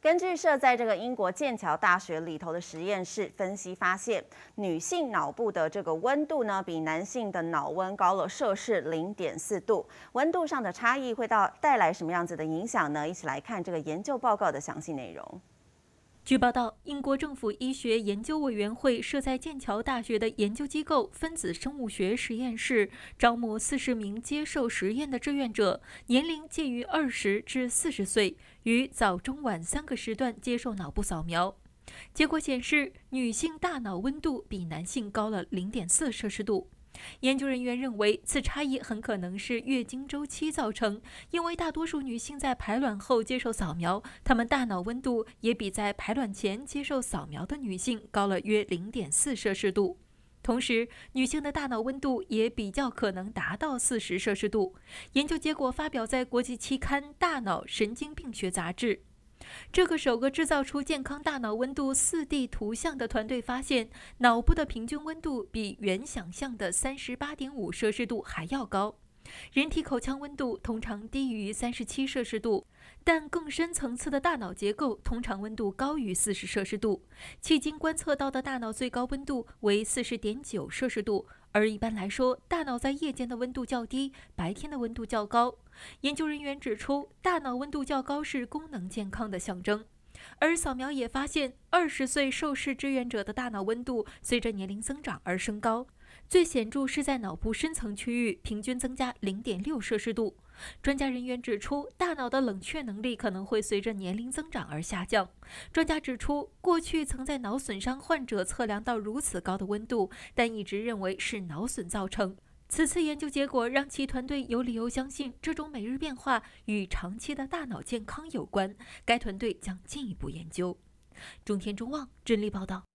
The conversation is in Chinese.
根据设在这个英国剑桥大学里头的实验室分析发现，女性脑部的这个温度呢，比男性的脑温高了摄氏零点四度。温度上的差异会到带来什么样子的影响呢？一起来看这个研究报告的详细内容。据报道，英国政府医学研究委员会设在剑桥大学的研究机构分子生物学实验室招募四十名接受实验的志愿者，年龄介于二十至四十岁，于早、中、晚三个时段接受脑部扫描。结果显示，女性大脑温度比男性高了零点四摄氏度。研究人员认为，此差异很可能是月经周期造成，因为大多数女性在排卵后接受扫描，她们大脑温度也比在排卵前接受扫描的女性高了约零点四摄氏度。同时，女性的大脑温度也比较可能达到四十摄氏度。研究结果发表在国际期刊《大脑神经病学杂志》。这个首个制造出健康大脑温度四 D 图像的团队发现，脑部的平均温度比原想象的三十八点五摄氏度还要高。人体口腔温度通常低于三十七摄氏度，但更深层次的大脑结构通常温度高于四十摄氏度。迄今观测到的大脑最高温度为四十点九摄氏度。而一般来说，大脑在夜间的温度较低，白天的温度较高。研究人员指出，大脑温度较高是功能健康的象征。而扫描也发现，二十岁受试志愿者的大脑温度随着年龄增长而升高。最显著是在脑部深层区域，平均增加零点六摄氏度。专家人员指出，大脑的冷却能力可能会随着年龄增长而下降。专家指出，过去曾在脑损伤患者测量到如此高的温度，但一直认为是脑损造成。此次研究结果让其团队有理由相信，这种每日变化与长期的大脑健康有关。该团队将进一步研究。中天中望，真力报道。